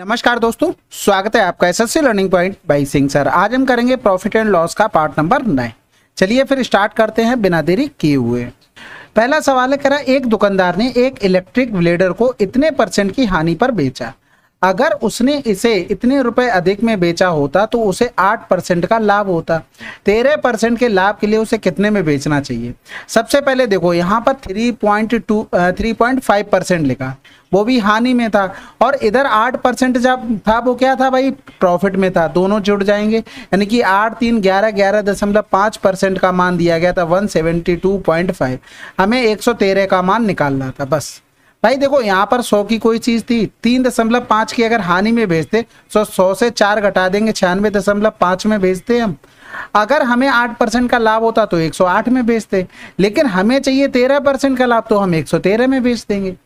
नमस्कार दोस्तों स्वागत है आपका C learning point by Singh sir आज हम करेंगे प्रॉफिट एंड लॉस का पार्ट नंबर नाइन चलिए फिर स्टार्ट करते हैं बिना देरी किए हुए पहला सवाल है करा एक दुकानदार ने एक इलेक्ट्रिक ब्लेडर को इतने परसेंट की हानि पर बेचा अगर उसने इसे इतने रुपए अधिक में बेचा होता तो उसे आठ परसेंट का लाभ होता तेरह परसेंट के लाभ के लिए उसे कितने में बेचना चाहिए सबसे पहले देखो यहाँ पर three point two three point five percent लिखा वो भी हानि में था और इधर आठ परसेंट जब था वो क्या था भाई प्रॉफिट में था दोनों जुड़ जाएंगे यानी कि आठ तीन ग्यारह ग्यारह दशमलव पाँच परसेंट का मान दिया गया था one seventy two point five हमें एक सौ तेरह का मान निकालना था बस भाई देखो यहाँ पर सौ की कोई चीज थी तीन दशमलव पांच की अगर हानि में भेजते तो सौ से चार घटा देंगे छियानवे दशमलव पांच में भेजते हम अगर हमें आठ परसेंट का लाभ होता तो एक सौ आठ में भेजते लेकिन हमें चाहिए तेरह परसेंट का लाभ तो हम एक सौ तेरह में भेज देंगे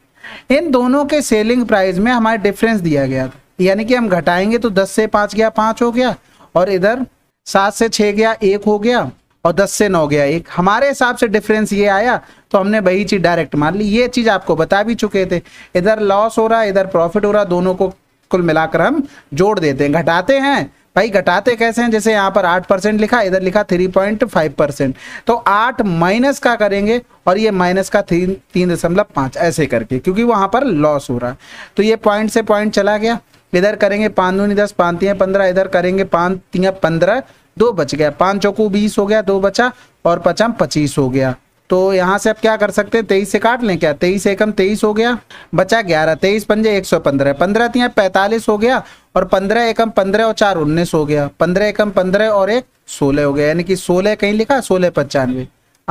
इन दोनों के सेलिंग प्राइस में हमारे डिफरेंस दिया गया था यानी कि हम घटाएंगे तो दस से पांच गया पांच हो गया और इधर सात से छह गया एक हो गया और दस से नौ गया एक हमारे हिसाब से डिफरेंस ये आया तो हमने वही चीज डायरेक्ट मान ली ये चीज आपको बता भी चुके थे इधर लॉस हो रहा है इधर प्रॉफिट हो रहा दोनों को कुल मिलाकर हम जोड़ देते हैं घटाते हैं भाई घटाते कैसे हैं जैसे यहाँ पर आठ परसेंट लिखा इधर लिखा थ्री पॉइंट फाइव परसेंट तो आठ माइनस का करेंगे और ये माइनस का थ्री तीन दशमलव पाँच ऐसे करके क्योंकि वहाँ पर लॉस हो रहा है तो ये पॉइंट से पॉइंट चला गया इधर करेंगे पाँच दूनी दस पाँतियाँ पंद्रह इधर करेंगे पाँतियाँ पंद्रह दो बच गया पाँच चौकू बीस हो गया दो बचा और पचम पच्चीस हो गया तो यहाँ से आप क्या कर सकते हैं तेईस से काट लें क्या तेईस एकम तेईस हो गया बचा ग्यारह तेईस पंजे एक सौ पंद्रह पंद्रह तीन पैंतालीस हो गया और पंद्रह एकम पंद्रह और चार उन्नीस हो गया पंद्रह एकम पंद्रह और एक सोलह हो गया यानी कि सोलह कहीं लिखा सोलह पचानवे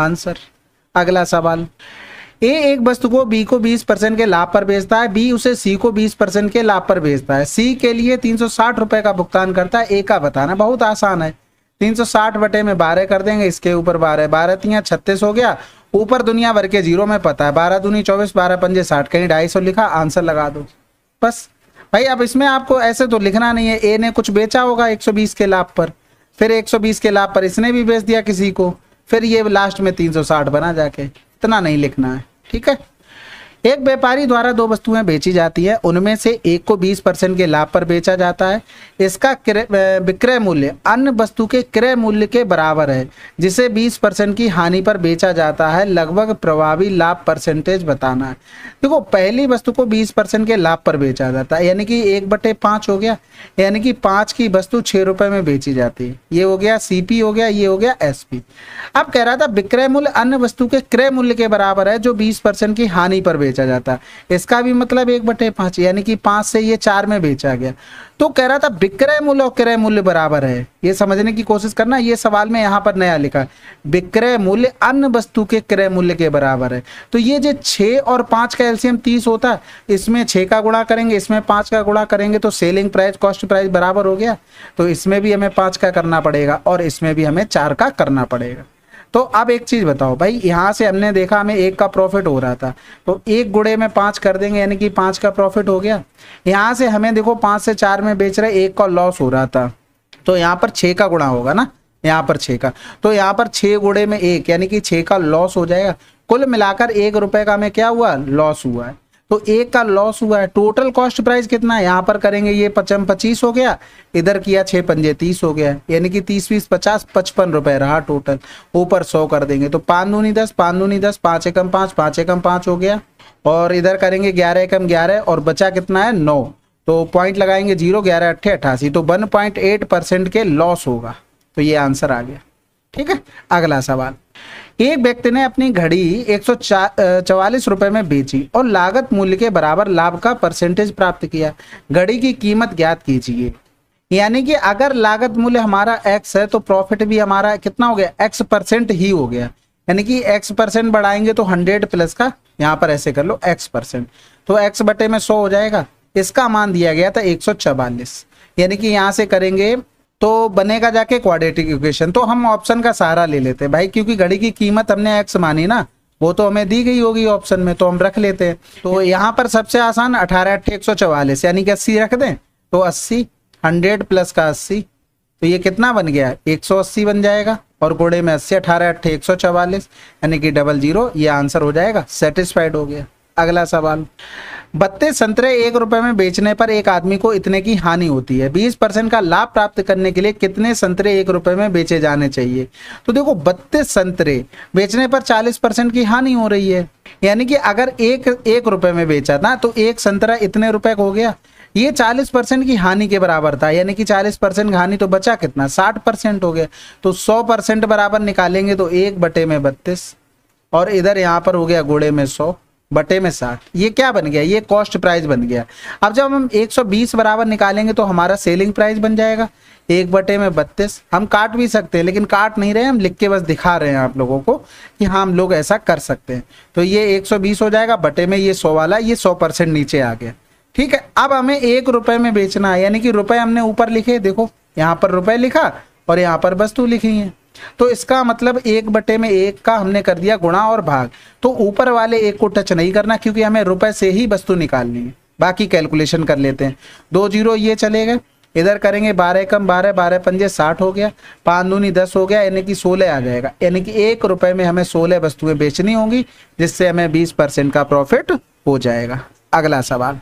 आंसर अगला सवाल ए एक वस्तु को बी को 20 परसेंट के लाभ पर बेचता है बी उसे सी को 20 परसेंट के लाभ पर बेचता है सी के लिए तीन सौ साठ रुपए का भुगतान करता है ए का बताना बहुत आसान है तीन सौ साठ बटे में बारह कर देंगे इसके ऊपर बारह बारह तिया छत्तीस हो गया ऊपर दुनिया भर के जीरो में पता है बारह दुनिया चौबीस बारह पंजे साठ कहीं ढाई सौ लिखा आंसर लगा दो बस भाई अब इसमें आपको ऐसे तो लिखना नहीं है ए ने कुछ बेचा होगा 120 के लाभ पर फिर 120 के लाभ पर इसने भी बेच दिया किसी को फिर ये लास्ट में 360 बना जाके इतना नहीं लिखना है ठीक है एक व्यापारी द्वारा दो वस्तुएं बेची जाती है उनमें से एक को 20 परसेंट के लाभ पर बेचा जाता है इसका विक्रय मूल्य अन्य वस्तु के क्रय मूल्य के बराबर है जिसे 20 परसेंट की हानि पर बेचा जाता है लगभग प्रभावी लाभ परसेंटेज बताना है देखो पहली वस्तु को 20 परसेंट के लाभ पर बेचा जाता है यानी कि एक बटे पांच हो गया यानी कि पाँच की वस्तु छः रुपये में बेची जाती है ये हो गया सी हो गया ये हो गया एस अब कह रहा था विक्रय मूल्य अन्य वस्तु के क्रय मूल्य के बराबर है जो बीस की हानि पर बेचा जाता है इसका भी मतलब एक बटे पांच यानी कि पांच से ये चार में बेचा गया तो कह रहा था विक्रय मूल्य और क्रय मूल्य बराबर है ये समझने की कोशिश करना ये सवाल में यहाँ पर नया लिखा है विक्रय मूल्य अन्य वस्तु के क्रय मूल्य के बराबर है तो ये जो छः और पाँच का एल्सियम तीस होता है इसमें छः का गुणा करेंगे इसमें पाँच का गुणा करेंगे तो सेलिंग प्राइस कॉस्ट प्राइस बराबर हो गया तो इसमें भी हमें पाँच का करना पड़ेगा और इसमें भी हमें चार का करना पड़ेगा तो अब एक चीज़ बताओ भाई यहाँ से हमने देखा हमें एक का प्रॉफिट हो रहा था तो एक गुड़े में पांच कर देंगे यानी कि पांच का प्रॉफिट हो गया यहाँ से हमें देखो पांच से चार में बेच रहे एक का लॉस हो रहा था तो यहाँ पर छः का गुणा होगा ना यहाँ पर छः का तो यहाँ पर छः गुड़े में एक यानी कि छः का लॉस हो जाएगा कुल मिलाकर एक रुपए का हमें क्या हुआ लॉस हुआ है तो एक का लॉस हुआ है टोटल कॉस्ट प्राइस कितना है यहाँ पर करेंगे ये पचम पच्चीस हो गया इधर किया छः पंजे तीस हो गया यानी कि तीस बीस पचास पचपन रुपए रहा टोटल ऊपर सौ कर देंगे तो पाँच दूनी दस पाँच दूनी दस पाँच एकम पाँच पाँच एकम पाँच हो गया और इधर करेंगे ग्यारह एकम ग्यारह और बचा कितना है नौ तो पॉइंट लगाएंगे जीरो ग्यारह अट्ठे अट्ठासी तो वन पॉइंट एट परसेंट के लॉस होगा तो ये आंसर आ गया ठीक है अगला सवाल एक व्यक्ति ने अपनी घड़ी एक सौ रुपए में बेची और लागत मूल्य के बराबर लाभ का परसेंटेज प्राप्त किया घड़ी की कीमत ज्ञात कीजिए यानी कि अगर लागत मूल्य हमारा एक्स है तो प्रॉफिट भी हमारा कितना हो गया एक्स परसेंट ही हो गया यानी कि एक्स परसेंट बढ़ाएंगे तो हंड्रेड प्लस का यहाँ पर ऐसे कर लो एक्स परसेंट तो एक्स बटे में 100 हो जाएगा इसका मान दिया गया था एक यानी कि यहाँ से करेंगे तो बनेगा जाके क्वाड्रेटिक इक्वेशन तो हम ऑप्शन का सहारा ले लेते हैं भाई क्योंकि घड़ी की कीमत हमने एक्स मानी ना वो तो हमें दी गई होगी ऑप्शन में तो हम रख लेते हैं तो यहाँ पर सबसे आसान अठारह अट्ठे एक सौ चवालीस यानी कि अस्सी रख दें तो अस्सी हंड्रेड प्लस का अस्सी तो ये कितना बन गया एक सौ अस्सी बन जाएगा और घोड़े में अस्सी अठारह अट्ठे एक सौ चवालीस यानी कि डबल जीरो ये आंसर हो जाएगा सेटिस्फाइड हो गया अगला सवाल बत्तीस संतरे एक रुपए में बेचने पर एक आदमी को इतने की हानि होती है बीस परसेंट का लाभ प्राप्त करने के लिए कितने संतरे एक रुपए में बेचे जाने चाहिए तो देखो बत्तीस संतरे बेचने पर चालीस परसेंट की हानि हो रही है यानी कि अगर एक एक रुपए में बेचा था तो एक संतरा इतने रुपए का हो गया ये 40 परसेंट की हानि के बराबर था यानी कि 40 परसेंट हानि तो बचा कितना 60 परसेंट हो गया तो 100 परसेंट बराबर निकालेंगे तो एक बटे में बत्तीस और इधर यहाँ पर हो गया घोड़े में सौ बटे में साठ ये क्या बन गया ये कॉस्ट प्राइस बन गया अब जब हम 120 बराबर निकालेंगे तो हमारा सेलिंग प्राइस बन जाएगा एक बटे में बत्तीस हम काट भी सकते हैं लेकिन काट नहीं रहे हम लिख के बस दिखा रहे हैं आप लोगों को कि हाँ हम लोग ऐसा कर सकते हैं तो ये 120 हो जाएगा बटे में ये 100 वाला ये 100 परसेंट नीचे आ गया ठीक है अब हमें एक रुपए में बेचना है यानी कि रुपए हमने ऊपर लिखे देखो यहाँ पर रुपए लिखा और यहाँ पर वस्तु लिखी है तो इसका मतलब एक बटे में एक का हमने कर दिया गुणा और भाग तो ऊपर वाले एक को टच नहीं करना क्योंकि हमें रुपए से ही वस्तु निकालनी है बाकी कैलकुलेशन कर लेते हैं दो जीरो ये चले गए इधर करेंगे बारह कम बारह बारह पंजे साठ हो गया पाँच दूनी दस हो गया यानी कि सोलह आ जाएगा यानी कि एक रुपए में हमें सोलह वस्तुएं बेचनी होंगी जिससे हमें बीस परसेंट का प्रॉफिट हो जाएगा अगला सवाल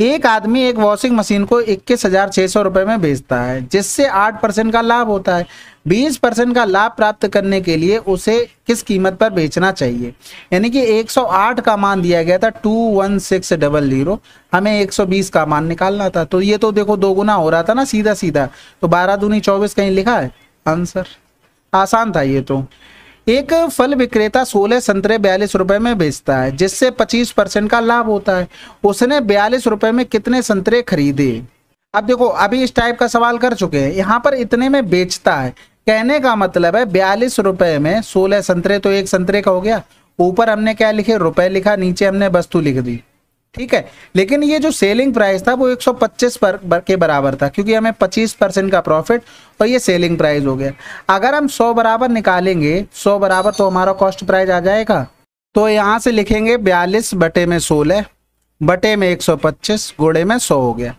एक आदमी एक वॉशिंग मशीन को इक्कीस हजार छह सौ रुपए में बेचता है जिससे आठ परसेंट का लाभ होता है बीस परसेंट का लाभ प्राप्त करने के लिए उसे किस कीमत पर बेचना चाहिए यानी कि एक सौ आठ का मान दिया गया था two one six double zero हमें एक सौ बीस का मान निकालना था तो ये तो देखो दो गुना हो रहा था ना सीधा सीधा तो बारह दूनी चौबीस कहीं लिखा है आंसर आसान था ये तो एक फल विक्रेता सोलह संतरे बयालीस रुपए में बेचता है जिससे पच्चीस परसेंट का लाभ होता है उसने बयालीस रुपए में कितने संतरे खरीदे अब देखो अभी इस टाइप का सवाल कर चुके हैं यहाँ पर इतने में बेचता है कहने का मतलब है बयालीस रुपए में सोलह संतरे तो एक संतरे का हो गया ऊपर हमने क्या लिखे रुपए लिखा नीचे हमने वस्तु लिख दी ठीक है लेकिन ये जो सेलिंग प्राइस था वो 125 पर के बराबर था क्योंकि हमें 25 परसेंट का प्रॉफिट और ये सेलिंग प्राइस हो गया अगर हम 100 बराबर निकालेंगे 100 बराबर तो हमारा कॉस्ट प्राइस आ जाएगा तो यहाँ से लिखेंगे बयालीस बटे में सोलह बटे में 125 गुड़े में 100 हो गया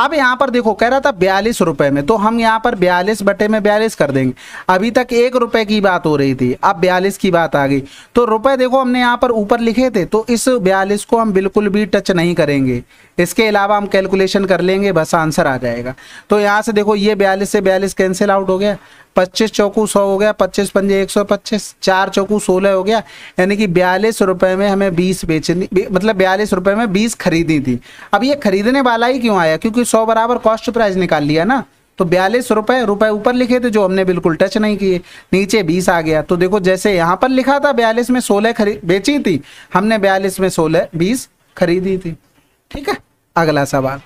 अब यहाँ पर देखो कह रहा था बयालीस रुपए में तो हम यहाँ पर बयालीस बटे में बयालीस कर देंगे अभी तक एक रुपए की बात हो रही थी अब बयालीस की बात आ गई तो रुपए देखो हमने यहाँ पर ऊपर लिखे थे तो इस बयालीस को हम बिल्कुल भी टच नहीं करेंगे इसके अलावा हम कैलकुलेशन कर लेंगे बस आंसर आ जाएगा तो यहाँ से देखो ये बयालीस से बयालीस कैंसिल आउट हो गया पच्चीस चौकू सौ हो गया पच्चीस पंजे एक सौ पच्चीस चार चौकू सोलह हो गया यानी कि बयालीस रुपए में हमें बीस बेचनी मतलब बयालीस रुपए में बीस खरीदी थी अब ये खरीदने वाला ही क्यों आया क्योंकि सौ बराबर कॉस्ट प्राइस निकाल लिया ना तो बयालीस रुपए रुपए ऊपर लिखे थे जो हमने बिल्कुल टच नहीं किए नीचे बीस आ गया तो देखो जैसे यहाँ पर लिखा था बयालीस में सोलह खरीद बेची थी हमने बयालीस में सोलह बीस खरीदी थी ठीक है अगला सवाल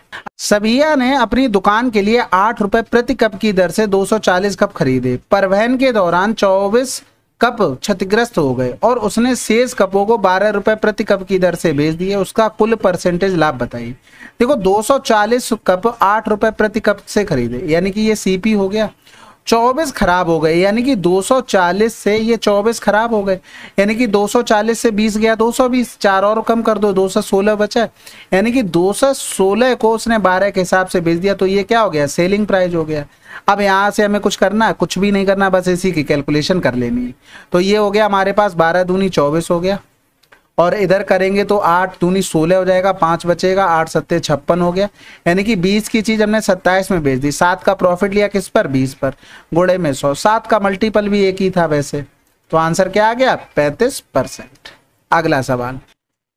सभिया ने अपनी दुकान के लिए आठ रुपए प्रति कप की दर से 240 कप खरीदे परिवहन के दौरान 24 कप क्षतिग्रस्त हो गए और उसने शेष कपों को बारह रुपए प्रति कप की दर से बेच दिए उसका कुल परसेंटेज लाभ बताइए देखो 240 कप आठ रुपए प्रति कप से खरीदे यानी कि ये सीपी हो गया 24 खराब हो गए यानी कि 240 से ये 24 खराब हो गए यानी कि 240 से 20 गया 220 चार और कम कर दो 216 बचा यानी कि 216 को उसने 12 के हिसाब से बेच दिया तो ये क्या हो गया सेलिंग प्राइस हो गया अब यहाँ से हमें कुछ करना है कुछ भी नहीं करना बस इसी की कैलकुलेशन कर लेनी है तो ये हो गया हमारे पास बारह दूनी चौबीस हो गया और इधर करेंगे तो आठ दूनी सोलह हो जाएगा पाँच बचेगा आठ सत्ते छप्पन हो गया यानी कि बीस की चीज़ हमने सत्ताईस में बेच दी सात का प्रॉफिट लिया किस पर बीस पर गुड़े में सौ सात का मल्टीपल भी एक ही था वैसे तो आंसर क्या आ गया पैंतीस परसेंट अगला सवाल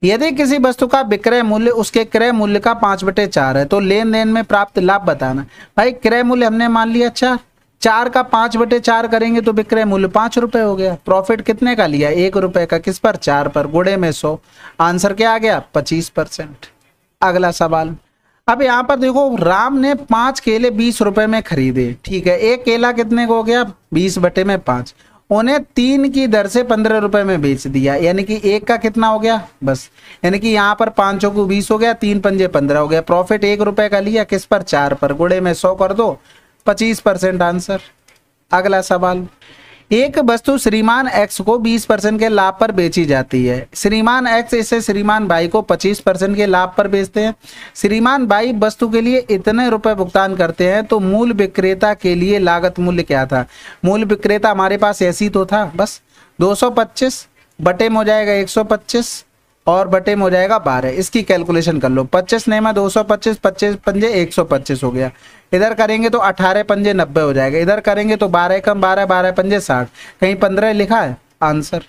यदि किसी वस्तु का विक्रय मूल्य उसके क्रय मूल्य का पाँच बटे चार है तो लेन देन में प्राप्त लाभ बताना भाई क्रय मूल्य हमने मान लिया चार चार का पांच बटे चार करेंगे तो विक्रय मूल्य पांच रुपए हो गया प्रॉफिट कितने का लिया एक रुपए का किस पर चार पर गुड़े में सो आंसर क्या आ गया पच्चीस परसेंट अगला सवाल अब यहाँ पर देखो राम ने पांच केले बीस रुपए में खरीदे ठीक है एक केला कितने को हो गया बीस बटे में पांच उन्हें तीन की दर से पंद्रह रुपए में बेच दिया यानी कि एक का कितना हो गया बस यानी कि यहाँ पर पांचों को बीस हो गया तीन पंजे पंद्रह हो गया प्रॉफिट एक रुपए का लिया किस पर चार पर गुड़े में सौ कर दो पच्चीस परसेंट आंसर अगला सवाल एक वस्तु श्रीमान एक्स को 20 परसेंट के लाभ पर बेची जाती है श्रीमान एक्स इसे श्रीमान भाई को 25 परसेंट के लाभ पर बेचते हैं श्रीमान भाई वस्तु के लिए इतने रुपए भुगतान करते हैं तो मूल विक्रेता के लिए लागत मूल्य क्या था मूल विक्रेता हमारे पास ऐसी तो था बस 225 बटे में हो जाएगा 125 और बटे में हो जाएगा बारह इसकी कैलकुलेशन कर लो पच्चीस मैं दो सौ पच्चीस पच्चीस पंजे एक सौ पच्चीस हो गया इधर करेंगे तो अठारह पंजे नब्बे हो जाएगा इधर करेंगे तो बारह कम बारह बारह पंजे साठ कहीं पंद्रह लिखा है आंसर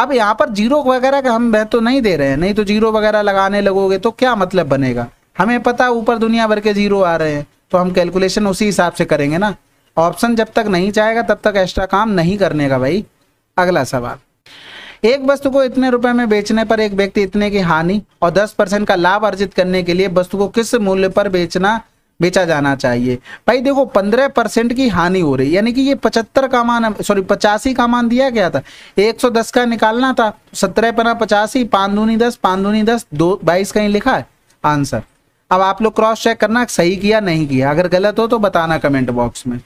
अब यहाँ पर जीरो वगैरह का हम वह तो नहीं दे रहे हैं नहीं तो जीरो वगैरह लगाने लगोगे तो क्या मतलब बनेगा हमें पता ऊपर दुनिया भर के जीरो आ रहे हैं तो हम कैलकुलेशन उसी हिसाब से करेंगे ना ऑप्शन जब तक नहीं चाहेगा तब तक एक्स्ट्रा काम नहीं करने का भाई अगला सवाल एक वस्तु को इतने रुपए में बेचने पर एक व्यक्ति इतने की हानि और 10 परसेंट का लाभ अर्जित करने के लिए वस्तु को किस मूल्य पर बेचना बेचा जाना चाहिए भाई देखो पंद्रह परसेंट की हानि हो रही यानी कि ये पचहत्तर का मान सॉरी पचासी का मान दिया गया था एक सौ दस का निकालना था सत्रह पना पचासी पान दूनी दस पान दूनी दस दो बाईस कहीं लिखा है आंसर अब आप लोग क्रॉस चेक करना सही किया नहीं किया अगर गलत हो तो बताना कमेंट बॉक्स में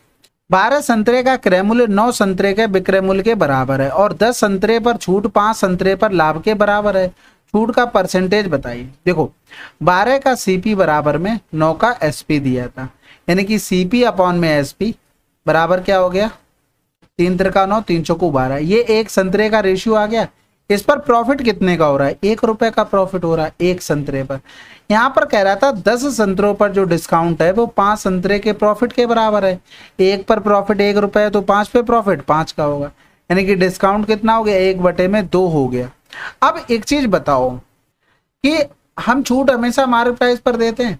बारह संतरे का क्रय मूल्य नौ संतरे के विक्रय मूल्य के बराबर है और दस संतरे पर छूट पांच संतरे पर लाभ के बराबर है छूट का परसेंटेज बताइए देखो 12 का सीपी बराबर में 9 का एसपी दिया था यानी कि सीपी अपॉन में एसपी बराबर क्या हो गया तीन त्रिका नौ तीन चौकू बारह ये एक संतरे का रेशियो आ गया इस पर प्रॉफिट कितने का हो रहा है एक रुपए का प्रॉफिट हो रहा है एक संतरे पर यहाँ पर कह रहा था दस संतरों पर जो डिस्काउंट है वो पांच संतरे के प्रॉफिट के बराबर है एक पर प्रॉफिट एक रुपए तो पांच पे प्रॉफिट पांच का होगा यानी कि डिस्काउंट कितना हो गया एक बटे में दो हो गया अब एक चीज बताओ कि हम छूट हमेशा मार्केट प्राइस पर देते हैं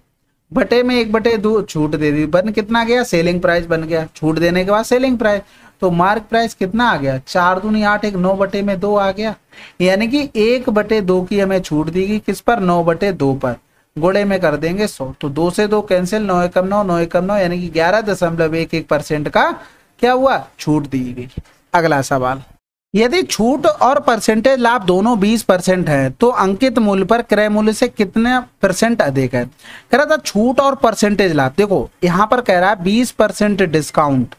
बटे में एक बटे दो छूट दे दी बन कितना गया सेलिंग प्राइस बन गया छूट देने के बाद सेलिंग प्राइस तो मार्क प्राइस कितना आ गया चार दूनी आठ एक नौ बटे में दो आ गया यानी कि एक बटे दो की हमें छूट दी गई किस पर नौ बटे दो पर गोड़े में कर देंगे सौ तो दो से दो कैंसिल नौ एकम नौ नौ एकम नौ यानी कि ग्यारह दशमलव एक एक परसेंट का क्या हुआ छूट दी गई अगला सवाल यदि छूट और परसेंटेज लाभ दोनों 20 परसेंट है तो अंकित मूल्य पर क्रय मूल्य से कितने परसेंट अधिक है कह रहा था छूट और परसेंटेज लाभ देखो यहाँ पर कह रहा है 20 परसेंट डिस्काउंट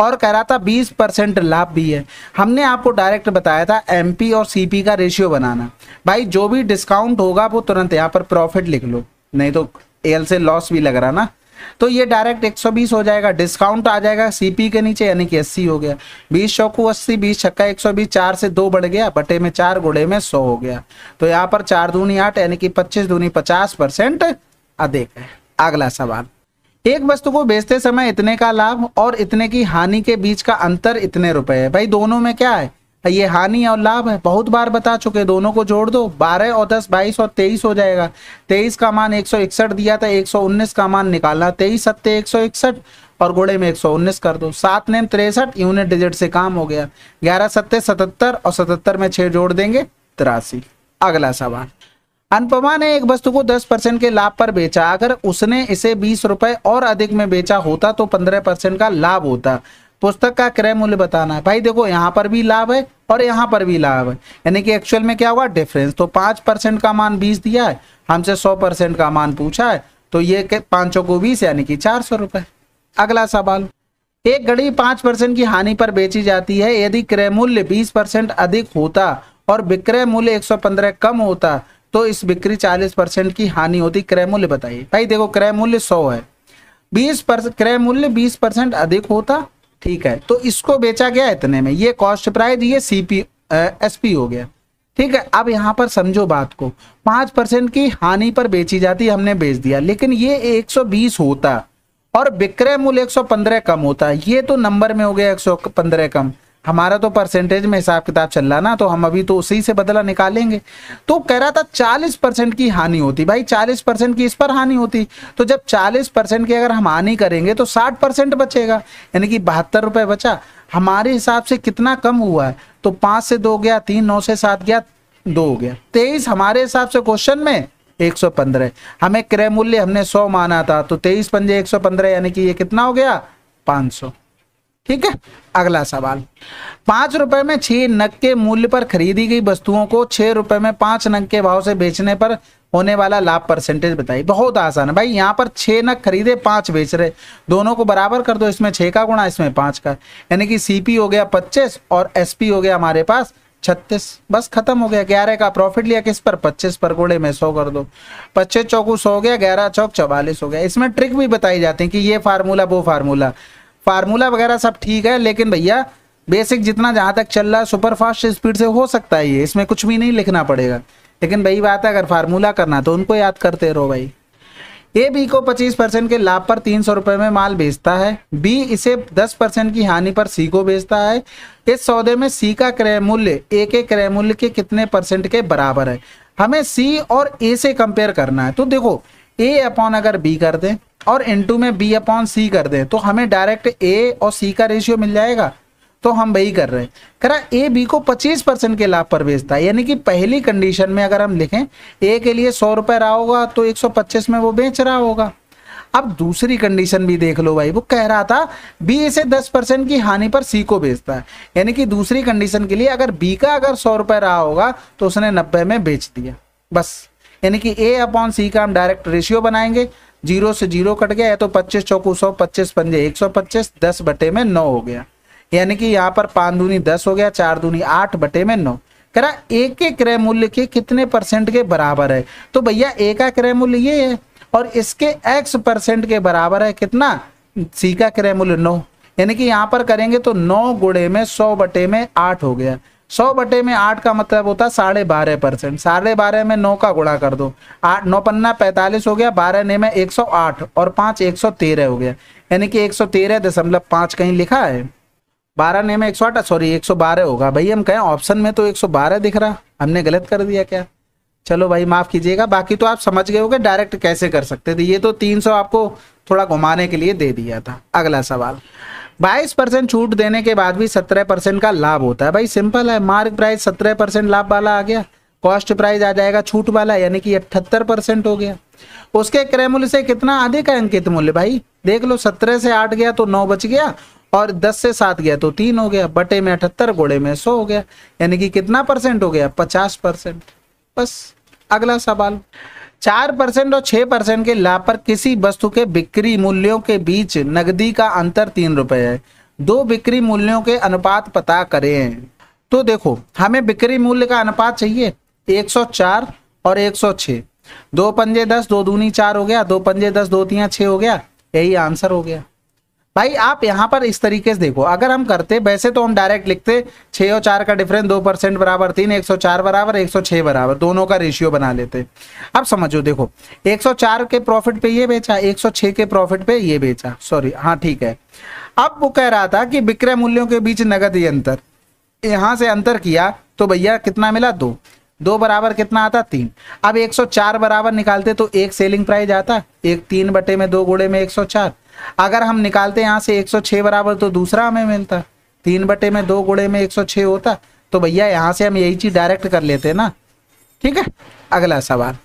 और कह रहा था 20 परसेंट लाभ भी है हमने आपको डायरेक्ट बताया था एमपी और सीपी का रेशियो बनाना भाई जो भी डिस्काउंट होगा वो तुरंत यहाँ पर प्रॉफिट लिख लो नहीं तो एल से लॉस भी लग रहा ना तो ये डायरेक्ट 120 हो जाएगा डिस्काउंट आ जाएगा सीपी के नीचे यानी कि अस्सी हो गया बीस चौकू अस्सी बीस छक्का एक सौ बीस चार से दो बढ़ गया बटे में चार गुड़े में सौ हो गया तो यहाँ पर चार दूनी आठ यानी कि पच्चीस दूनी पचास परसेंट अधिक है अगला सवाल एक वस्तु को बेचते समय इतने का लाभ और इतने की हानि के बीच का अंतर इतने रुपए है भाई दोनों में क्या है ये हानि और लाभ है बहुत बार बता चुके दोनों को जोड़ दो बारह और दस बाईस और तेईस हो जाएगा तेईस का मान एक सौ इकसठ दिया था एक सौ उन्नीस का मान निकालना तेईस सत्ते एक सौ इकसठ और घोड़े में एक सौ उन्नीस कर दो सात नेम तिरसठ यूनिट डिजिट से काम हो गया ग्यारह सत्ते सतहत्तर और सतहत्तर में छह जोड़ देंगे तिरासी अगला सवाल अनुपमा ने एक वस्तु को 10 परसेंट के लाभ पर बेचा अगर उसने इसे बीस रुपए और अधिक में बेचा होता तो 15 परसेंट का लाभ होता पुस्तक का क्रय मूल्य बताना है भाई देखो यहाँ पर भी लाभ है और यहाँ पर भी लाभ है यानी कि एक्चुअल में क्या हुआ डिफरेंस तो पांच परसेंट का मान बीस दिया है हमसे सौ परसेंट का मान पूछा है तो ये पांचों को बीस यानी कि चार सौ रुपए अगला सवाल एक घड़ी पांच परसेंट की हानि पर बेची जाती है यदि क्रय मूल्य बीस परसेंट अधिक होता और विक्रय मूल्य एक सौ पंद्रह कम होता तो इस बिक्री चालीस परसेंट की हानि होती क्रय मूल्य बताइए भाई देखो क्रय मूल्य सौ है बीस परसेंट क्रय मूल्य बीस परसेंट अधिक होता ठीक है तो इसको बेचा गया इतने में ये कॉस्ट प्राइस ये सीपी एसपी हो गया ठीक है अब यहाँ पर समझो बात को पांच परसेंट की हानि पर बेची जाती हमने बेच दिया लेकिन ये 120 होता और विक्रय मूल्य 115 कम होता ये तो नंबर में हो गया 115 कम हमारा तो परसेंटेज में हिसाब किताब चल रहा ना तो हम अभी तो उसी से बदला निकालेंगे तो कह रहा था 40 परसेंट की हानि होती भाई 40 परसेंट की इस पर हानि होती तो जब 40 परसेंट की अगर हम हानि करेंगे तो 60 परसेंट बचेगा यानी कि बहत्तर रुपए बचा हमारे हिसाब से कितना कम हुआ है तो पाँच से दो गया तीन नौ से सात गया दो हो गया तेईस हमारे हिसाब से क्वेश्चन में एक हमें क्रय मूल्य हमने सौ माना था तो तेईस पंजे एक यानी कि ये कितना हो गया 500 ठीक है अगला सवाल पांच रुपए में छह नग के मूल्य पर खरीदी गई वस्तुओं को छह रुपए में पांच नग के भाव से बेचने पर होने वाला लाभ परसेंटेज बताइए बहुत आसान है भाई यहाँ पर छह नग खरीदे पांच बेच रहे दोनों को बराबर कर दो इसमें छह का गुणा इसमें पांच का यानी कि सीपी हो गया पच्चीस और एसपी हो गया हमारे पास छत्तीस बस खत्म हो गया ग्यारह का प्रॉफिट लिया किस पर पच्चीस पर गोड़े में सौ कर दो पच्चीस चौकू सौ हो गया ग्यारह चौक चवालीस हो गया इसमें ट्रिक भी बताई जाती है कि ये फार्मूला वो फार्मूला फार्मूला वगैरह सब ठीक है लेकिन भैया बेसिक जितना जहाँ तक चल रहा है सुपर फास्ट स्पीड से हो सकता है ये इसमें कुछ भी नहीं लिखना पड़ेगा लेकिन भाई बात है अगर फार्मूला करना तो उनको याद करते रहो भाई ए बी को 25 परसेंट के लाभ पर तीन सौ में माल बेचता है बी इसे 10 परसेंट की हानि पर सी को बेचता है इस सौदे में सी का क्रय मूल्य ए के क्रय मूल्य के कितने परसेंट के बराबर है हमें सी और ए से कंपेयर करना है तो देखो ए अपॉन अगर बी कर दें और इनटू में बी अपॉन सी कर दें तो हमें डायरेक्ट ए और सी का रेशियो मिल जाएगा तो हम वही कर रहे हैं करा ए बी को 25 परसेंट के लाभ पर बेचता है यानी कि पहली कंडीशन में अगर हम लिखें ए के लिए सौ रुपए रहा होगा तो 125 में वो बेच रहा होगा अब दूसरी कंडीशन भी देख लो भाई वो कह रहा था बी इसे 10 परसेंट की हानि पर सी को बेचता है यानी कि दूसरी कंडीशन के लिए अगर बी का अगर सौ रुपए रहा होगा तो उसने नब्बे में बेच दिया बस यानी कि ए अपॉन सी का हम डायरेक्ट रेशियो बनाएंगे जीरो से जीरो कट गया है तो पच्चीस चौकू सौ पच्चीस पंजे एक सौ पच्चीस दस बटे में नौ हो गया यानी कि यहाँ पर पाँच दूनी दस हो गया चार दूनी आठ बटे में नौ कह रहा ए के क्रय मूल्य के कितने परसेंट के बराबर है तो भैया ए का क्रय मूल्य ये है और इसके एक्स परसेंट के बराबर है कितना सी का क्रय मूल्य नौ यानी कि यहाँ पर करेंगे तो नौ गुड़े में सौ बटे में आठ हो गया सौ बटे में आठ का मतलब होता है साढ़े बारह परसेंट साढ़े बारह में नौ का गुणा कर दो आठ नौ पन्ना पैंतालीस हो गया बारह ने में एक सौ आठ और पांच एक सौ तेरह हो गया यानी कि एक सौ तेरह दशमलव पांच कहीं लिखा है बारह ने में एक सौ आठ सॉरी एक सौ बारह होगा भाई हम कहें ऑप्शन में तो एक सौ बारह दिख रहा हमने गलत कर दिया क्या चलो भाई माफ़ कीजिएगा बाकी तो आप समझ गए होगे डायरेक्ट कैसे कर सकते थे ये तो तीन सौ आपको थोड़ा घुमाने के लिए दे दिया था अगला सवाल 22 परसेंट छूट देने के बाद भी 17 परसेंट का लाभ होता है भाई सिंपल है मार्क प्राइस 17 परसेंट लाभ वाला आ गया कॉस्ट प्राइस आ जाएगा छूट वाला यानी कि अठहत्तर परसेंट हो गया उसके क्रय मूल्य से कितना आधे का अंकित मूल्य भाई देख लो सत्रह से आठ गया तो नौ बच गया और दस से सात गया तो तीन हो गया बटे में अठहत्तर घोड़े में सौ हो गया यानी कि कितना परसेंट हो गया पचास बस अगला सवाल चार परसेंट और छह परसेंट के लाभ पर किसी वस्तु के बिक्री मूल्यों के बीच नगदी का अंतर तीन रुपए है दो बिक्री मूल्यों के अनुपात पता करें तो देखो हमें बिक्री मूल्य का अनुपात चाहिए 104 और 106 दो पंजे दस दो दूनी चार हो गया दो पंजे दस दो तीन छह हो गया यही आंसर हो गया भाई आप यहां पर इस तरीके से देखो अगर हम करते वैसे तो हम डायरेक्ट लिखते छ और चार का डिफरेंस दो परसेंट बराबर तीन एक सौ चार बराबर एक सौ छह बराबर दोनों का रेशियो बना लेते अब समझो देखो एक सौ चार के प्रॉफिट पे ये बेचा एक सौ छह के प्रॉफिट पे ये बेचा सॉरी हाँ ठीक है अब वो कह रहा था कि विक्रय मूल्यों के बीच नगद ये अंतर यहां से अंतर किया तो भैया कितना मिला दो दो बराबर कितना आता तीन अब 104 बराबर निकालते तो एक सेलिंग प्राइस आता एक तीन बटे में दो गुड़े में 104 अगर हम निकालते यहाँ से 106 बराबर तो दूसरा हमें मिलता तीन बटे में दो गुड़े में 106 होता तो भैया यहाँ से हम यही चीज डायरेक्ट कर लेते ना ठीक है अगला सवाल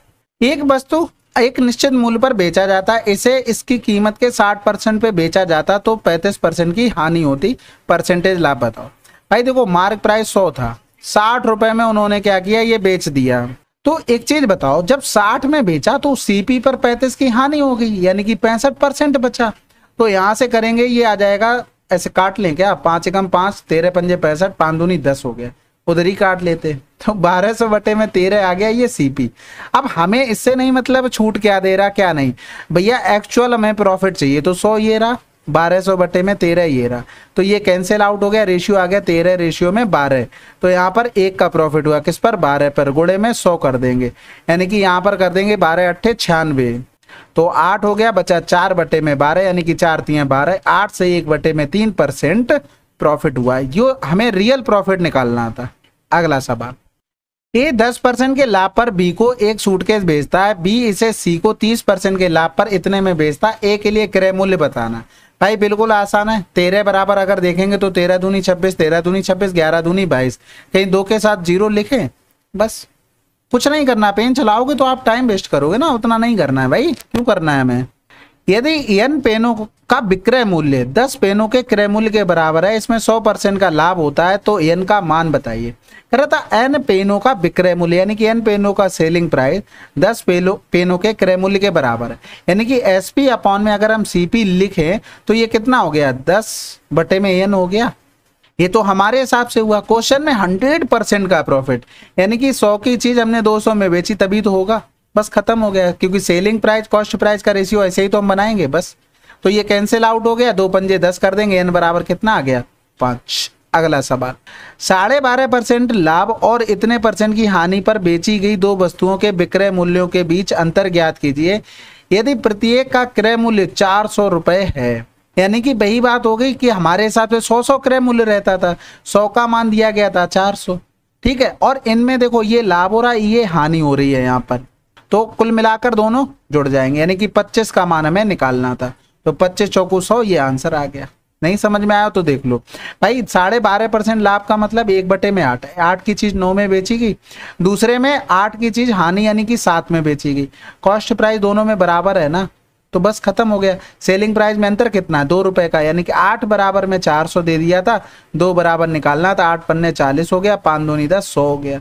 एक वस्तु एक निश्चित मूल्य पर बेचा जाता इसे इसकी कीमत के 60 परसेंट पे बेचा जाता तो 35 परसेंट की हानि होती परसेंटेज लाभ बताओ भाई देखो मार्क प्राइस 100 था साठ रुपए में उन्होंने क्या किया ये बेच दिया तो एक चीज बताओ जब साठ में बेचा तो सीपी पर पैंतीस की हानि हो गई यानी कि पैंसठ परसेंट बचा तो यहां से करेंगे ये आ जाएगा ऐसे काट लें क्या पांच एकम पांच तेरह पंजे पैंसठ पांच दूनी दस हो गया उधर ही काट लेते तो बारह सौ बटे में तेरह आ गया ये सीपी अब हमें इससे नहीं मतलब छूट क्या दे रहा क्या नहीं भैया एक्चुअल हमें प्रॉफिट चाहिए तो सौ ये रहा बारह सौ बटे में तेरह ये रहा तो ये कैंसिल आउट हो गया रेशियो आ गया तेरह रेशियो में बारह तो यहाँ पर एक का प्रॉफिट हुआ किस पर बारह पर गुड़े में सौ कर देंगे यानी कि यहाँ पर कर देंगे बारह अट्ठे छियानवे तो आठ हो गया बचा चार बटे में बारह यानी कि चार तीन बारह आठ से एक बटे में तीन परसेंट प्रॉफिट हुआ जो हमें रियल प्रॉफिट निकालना था अगला सवाल ए दस परसेंट के लाभ पर बी को एक सूटकेस बेचता है बी इसे सी को तीस परसेंट के लाभ पर इतने में बेचता है ए के लिए क्रय मूल्य बताना भाई बिल्कुल आसान है तेरह बराबर अगर देखेंगे तो तेरह दूनी छब्बीस तेरह दूनी छब्बीस ग्यारह दूनी बाईस कहीं दो के साथ जीरो लिखे बस कुछ नहीं करना पेन चलाओगे तो आप टाइम वेस्ट करोगे ना उतना नहीं करना है भाई क्यों करना है हमें यदि एन पेनों का विक्रय मूल्य 10 पेनों के क्रय मूल्य के बराबर है इसमें 100 परसेंट का लाभ होता है तो एन का मान बताइए कह रहा था एन पेनों का विक्रय मूल्य यानी कि एन पेनों का सेलिंग प्राइस 10 पेनो पेनों के क्रय मूल्य के बराबर है यानी कि एस पी अपॉन में अगर हम सी पी लिखें तो ये कितना हो गया दस बटे में एन हो गया ये तो हमारे हिसाब से हुआ क्वेश्चन में हंड्रेड परसेंट का प्रॉफिट यानी कि सौ की चीज हमने दो सौ में बेची तभी तो होगा बस खत्म हो गया क्योंकि सेलिंग प्राइस कॉस्ट प्राइस का रेशियो ऐसे ही तो हम बनाएंगे बस तो ये कैंसिल आउट हो गया दो पंजे दस कर देंगे एन बराबर कितना आ गया पांच अगला सवाल साढ़े बारह परसेंट लाभ और इतने परसेंट की हानि पर बेची गई दो वस्तुओं के विक्रय मूल्यों के बीच अंतर ज्ञात कीजिए यदि प्रत्येक का क्रय मूल्य चार सौ रुपए है यानी कि वही बात हो गई कि हमारे हिसाब से सौ सौ क्रय मूल्य रहता था सौ का मान दिया गया था चार सौ ठीक है और इनमें देखो ये लाभ हो रहा है ये हानि हो रही है यहाँ पर तो कुल मिलाकर दोनों जुड़ जाएंगे यानी कि 25 का मान हमें निकालना था तो 25 चौकू सौ ये आंसर आ गया नहीं समझ में आया तो देख लो भाई साढ़े बारह परसेंट लाभ का मतलब एक बटे में आठ आठ की चीज नौ में बेची गई दूसरे में आठ की चीज हानि यानी कि सात में बेची गई कॉस्ट प्राइस दोनों में बराबर है ना तो बस खत्म हो गया सेलिंग प्राइस में अंतर कितना है दो रुपए का यानी कि आठ बराबर में चार सौ दे दिया था दो बराबर निकालना था आठ पन्ने चालीस हो गया पान दो दस सौ हो गया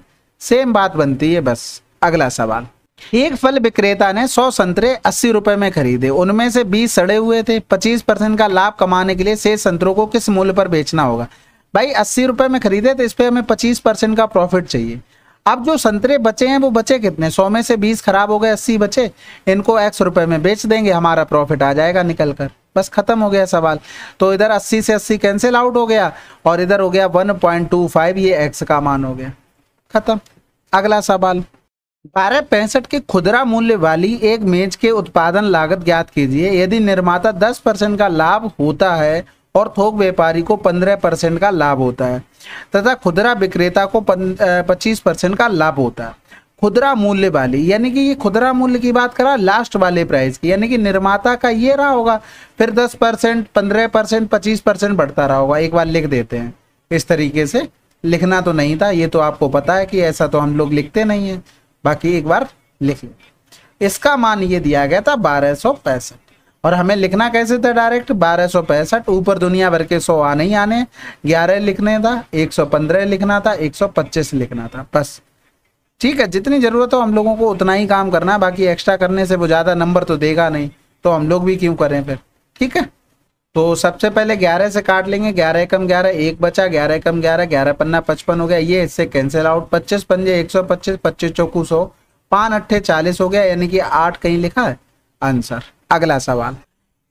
सेम बात बनती है बस अगला सवाल एक फल विक्रेता ने 100 संतरे अस्सी रुपए में खरीदे उनमें से 20 सड़े हुए थे 25 परसेंट का लाभ कमाने के लिए शेष संतरों को किस मूल्य पर बेचना होगा भाई अस्सी रुपए में खरीदे तो इस पर हमें 25 परसेंट का प्रॉफिट चाहिए अब जो संतरे बचे हैं वो बचे कितने सौ में से बीस खराब हो गए अस्सी बचे इनको एक्स रुपए में बेच देंगे हमारा प्रॉफिट आ जाएगा निकल कर बस खत्म हो गया सवाल तो इधर अस्सी से अस्सी कैंसिल आउट हो गया और इधर हो गया वन पॉइंट टू फाइव ये एक्स का मान हो गया खत्म अगला सवाल बारह पैंसठ के खुदरा मूल्य वाली एक मेज के उत्पादन लागत ज्ञात कीजिए यदि निर्माता 10 परसेंट का लाभ होता है और थोक व्यापारी को 15 परसेंट का लाभ होता है तथा खुदरा विक्रेता को 25 परसेंट का लाभ होता है खुदरा मूल्य वाली यानी कि ये खुदरा मूल्य की बात करा लास्ट वाले प्राइस की यानी कि निर्माता का ये रहा होगा फिर दस परसेंट पंद्रह परसेंट पच्चीस परसेंट बढ़ता रहा होगा एक बार लिख देते हैं इस तरीके से लिखना तो नहीं था ये तो आपको पता है कि ऐसा तो हम लोग लिखते नहीं हैं बाकी एक बार लिख लें इसका मान ये दिया गया था बारह और हमें लिखना कैसे था डायरेक्ट बारह ऊपर दुनिया भर के सौ आने ही आने ग्यारह लिखने था 115 लिखना था 125 लिखना था बस ठीक है जितनी ज़रूरत हो हम लोगों को उतना ही काम करना है बाकी एक्स्ट्रा करने से वो ज़्यादा नंबर तो देगा नहीं तो हम लोग भी क्यों करें फिर ठीक है तो सबसे पहले ग्यारह से काट लेंगे ग्यारह एकम ग्यारह एक बचा ग्यारह एकम ग्यारह ग्यारह पन्ना पचपन हो गया ये इससे कैंसिल आउट पच्चीस पंजे एक सौ पच्चीस पच्चीस चौकू सौ पान अट्ठे चालीस हो गया यानी कि आठ कहीं लिखा है आंसर अगला सवाल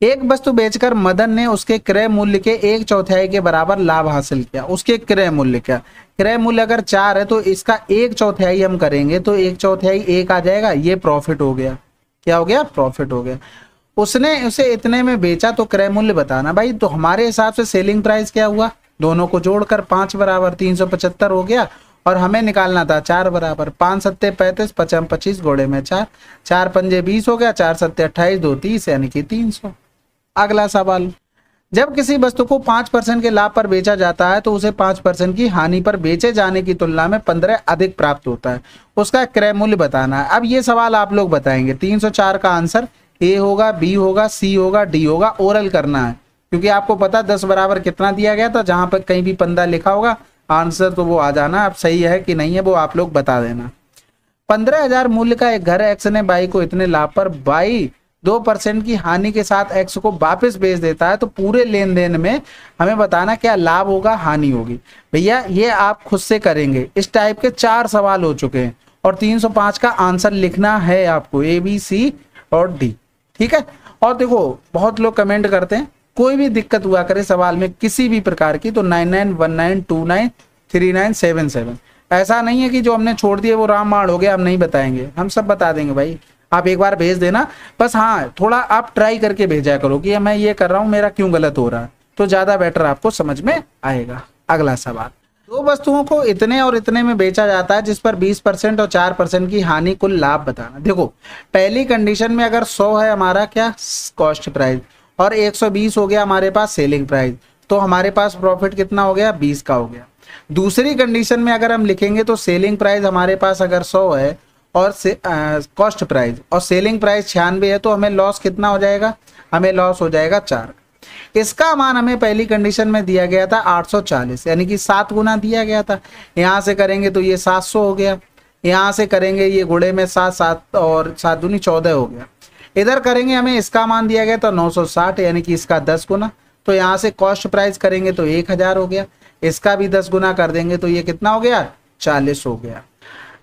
एक वस्तु बेचकर मदन ने उसके क्रय मूल्य के एक चौथाई के बराबर लाभ हासिल किया उसके क्रय मूल्य का क्रय मूल्य अगर चार है तो इसका एक चौथाई हम करेंगे तो एक चौथाई एक आ जाएगा ये प्रॉफिट हो गया क्या हो गया प्रॉफिट हो गया उसने उसे इतने में बेचा तो क्रय मूल्य बताना भाई तो हमारे हिसाब से सेलिंग प्राइस क्या हुआ दोनों को जोड़कर पांच बराबर तीन सौ पचहत्तर हो गया और हमें निकालना था चार बराबर पांच सत्ते पैंतीस पचम पच्चीस घोड़े में चार चार पंजे बीस हो गया चार सत्ते अट्ठाईस दो तीस यानी कि तीन सौ अगला सवाल जब किसी वस्तु को पांच परसेंट के लाभ पर बेचा जाता है तो उसे पांच परसेंट की हानि पर बेचे जाने की तुलना में पंद्रह अधिक प्राप्त होता है उसका क्रय मूल्य बताना है अब ये सवाल आप लोग बताएंगे तीन सौ चार का आंसर ए होगा बी होगा सी होगा डी होगा ओरल करना है क्योंकि आपको पता दस बराबर कितना दिया गया था जहां पर कहीं भी पंद्रह लिखा होगा आंसर तो वो आ जाना अब सही है कि नहीं है वो आप लोग बता देना पंद्रह हजार मूल्य का एक घर एक्स ने बाई को इतने लाभ पर बाई दो परसेंट की हानि के साथ एक्स को वापस बेच देता है तो पूरे लेन देन में हमें बताना क्या लाभ होगा हानि होगी भैया ये आप खुद से करेंगे इस टाइप के चार सवाल हो चुके हैं और 305 का आंसर लिखना है आपको ए बी सी और डी ठीक है और देखो बहुत लोग कमेंट करते हैं कोई भी दिक्कत हुआ करे सवाल में किसी भी प्रकार की तो nine nine one nine two nine three nine seven seven ऐसा नहीं है कि जो हमने छोड़ दिए वो माड़ हो गया हम नहीं बताएंगे हम सब बता देंगे भाई आप एक बार भेज देना बस हाँ थोड़ा आप ट्राई करके भेजा करो कि मैं ये कर रहा हूँ मेरा क्यों गलत हो रहा है तो ज़्यादा बेटर आपको समझ में आएगा अगला सवाल दो वस्तुओं को इतने और इतने में बेचा जाता है जिस पर 20 परसेंट और 4 परसेंट की हानि कुल लाभ बताना देखो पहली कंडीशन में अगर 100 है हमारा क्या कॉस्ट प्राइस और 120 हो गया हमारे पास सेलिंग प्राइस तो हमारे पास प्रॉफिट कितना हो गया 20 का हो गया दूसरी कंडीशन में अगर हम लिखेंगे तो सेलिंग प्राइस हमारे पास अगर सौ है और कॉस्ट प्राइज और सेलिंग प्राइस छियानवे है तो हमें लॉस कितना हो जाएगा हमें लॉस हो जाएगा चार इसका मान हमें पहली कंडीशन में दिया गया था 840 यानी कि सात गुना दिया गया था यहाँ से करेंगे तो ये 700 हो गया यहाँ से करेंगे ये गुड़े में सात सात और सात दूनी चौदह हो गया इधर करेंगे हमें इसका मान दिया गया था 960 यानी कि इसका दस गुना तो यहाँ से कॉस्ट प्राइस करेंगे तो एक हजार हो गया इसका भी दस गुना कर देंगे तो ये कितना हो गया चालीस हो गया